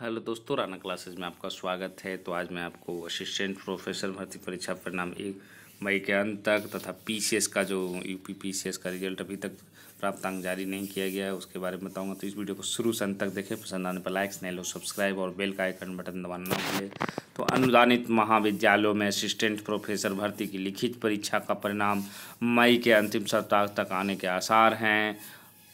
hello दोस्तों Rana classes में आपका स्वागत है तो आज मैं आपको असिस्टेंट प्रोफेसर भर्ती परीक्षा परिणाम एक मई के अंत तक तथा पीसीएस का जो यूपी पीसीएस का रिजल्ट अभी तक प्राप्तांक जारी नहीं किया गया है उसके बारे में बताऊंगा तो इस वीडियो को शुरू से अंत तक देखें पसंद आने पर लाइक स्नैलो सब्सक्राइब और बेल का आइकन बटन दबाना ना भूलें तो अनुदानित महाविद्यालयों में असिस्टेंट प्रोफेसर भर्ती की लिखित परीक्षा का परिणाम मई के अंतिम सप्ताह तक आने के आसार हैं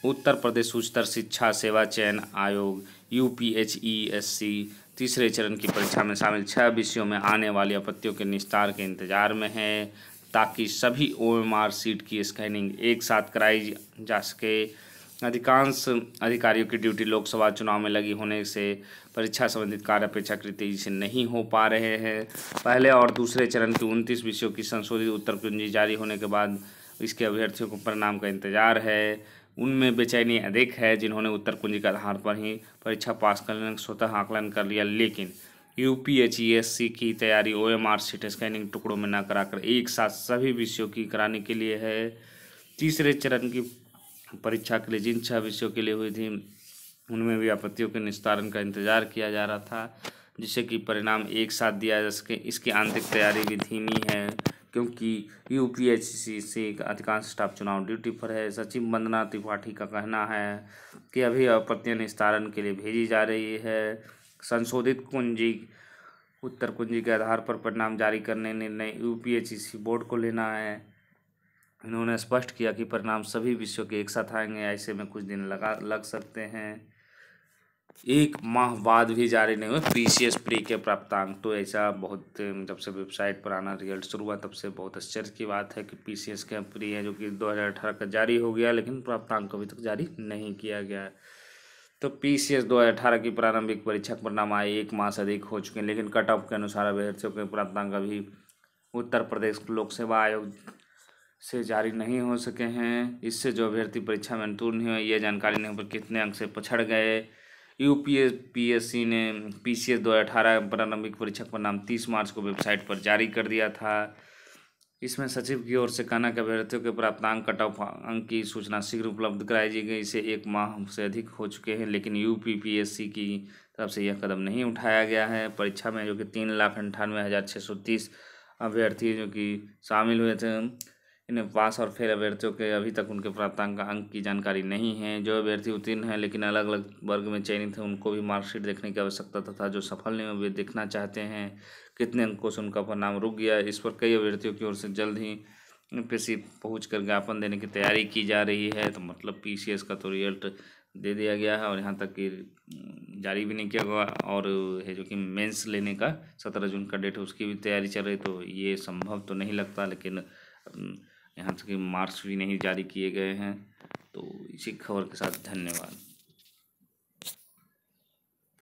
उत्तर प्रदेश उच्चतर शिक्षा सेवा चयन आयोग U P H E S C तीसरे चरण की परीक्षा में शामिल छः विषयों में आने वाली आपत्तियों के निस्तार के इंतजार में है ताकि सभी ओ एम आर सीट की स्कैनिंग एक साथ कराई जा सके अधिकांश अधिकारियों की ड्यूटी लोकसभा चुनाव में लगी होने से परीक्षा संबंधित कार्य अपेक्षाकृत तेजी से नहीं हो पा रहे हैं पहले और दूसरे चरण के उनतीस विषयों की संशोधित उत्तर कुंजी जारी होने के बाद इसके अभ्यर्थियों को परिणाम का इंतजार है उनमें बेचैनी अधिक है जिन्होंने उत्तर कुंजी के आधार पर ही परीक्षा पास करने स्वतः आकलन कर लिया लेकिन U P H E S C की तैयारी ओ एम आर स्कैनिंग टुकड़ों में न कराकर एक साथ सभी विषयों की कराने के लिए है तीसरे चरण की परीक्षा के लिए जिन छह विषयों के लिए हुई थी उनमें भी आपत्तियों के निस्तारण का इंतजार किया जा रहा था जिससे कि परिणाम एक साथ दिया जा सके इसकी आंतरिक तैयारी भी धीमी है क्योंकि यूपीएचसी से अधिकांश स्टाफ चुनाव ड्यूटी पर है सचिव वंदना त्रिपाठी का कहना है कि अभी आपत्तियां निस्तारण के लिए भेजी जा रही है संशोधित कुंजी उत्तर कुंजी के आधार पर परिणाम जारी करने निर्णय यूपीएचसी बोर्ड को लेना है इन्होंने स्पष्ट किया कि परिणाम सभी विषयों के एक साथ आएंगे ऐसे में कुछ दिन लगा लग सकते हैं एक माह बाद भी जारी नहीं हुए पीसीएस प्री के प्राप्तांक तो ऐसा बहुत जब से वेबसाइट पर आना रिजल्ट शुरू हुआ तब से बहुत आश्चर्य की बात है कि पीसीएस के प्री है जो कि 2018 का जारी हो गया लेकिन प्राप्तांक अभी तक जारी नहीं किया गया है तो पी सी एस दो हज़ार अठारह की प्रारंभिक परीक्षा के परिणाम आए एक माह से अधिक हो चुके हैं लेकिन कट ऑफ के अनुसार अभ्यर्थियों के प्राप्तांक अभी उत्तर प्रदेश लोक सेवा आयोग से जारी नहीं हो सके हैं इससे जो अभ्यर्थी परीक्षा में अनुतूर्ण हुए ये जानकारी नहीं पर कितने अंक से पछड़ गए U P S P S C ने पी सी एस दो हज़ार अठारह प्रारंभिक परीक्षा परिणाम तीस मार्च को वेबसाइट पर जारी कर दिया था इसमें सचिव की ओर से कहना कि अभ्यर्थियों के प्राप्तांक कट ऑफ अंक की सूचना शीघ्र उपलब्ध कराई दी गई इसे एक माह से अधिक हो चुके हैं लेकिन U P P S C की तरफ से यह कदम नहीं उठाया गया है परीक्षा में जो कि तीन लाख अंठानवे हज़ार छः सौ तीस अभ्यर्थी जो कि शामिल हुए थे इन्हें पास और फेल अभ्यर्थियों के अभी तक उनके प्राप्तांक अंक की जानकारी नहीं है जो अभ्यर्थी उत्तीर्ण हैं लेकिन अलग अलग वर्ग में चयनित हैं उनको भी मार्कशीट देखने की आवश्यकता तथा जो सफल नहीं हुए देखना चाहते हैं कितने अंकों से उनका परिणाम रुक गया इस पर कई अभ्यर्थियों की ओर से जल्द ही सी पहुँच कर ज्ञापन देने की तैयारी की जा रही है तो मतलब पी का तो रिजल्ट दे दिया गया है और यहाँ तक कि जारी भी नहीं किया गया और है जो कि मेंस लेने का सत्रह जून का डेट है उसकी भी तैयारी चल रही तो ये संभव तो नहीं लगता लेकिन यहाँ तक कि मार्क्स भी नहीं जारी किए गए हैं तो इसी खबर के साथ धन्यवाद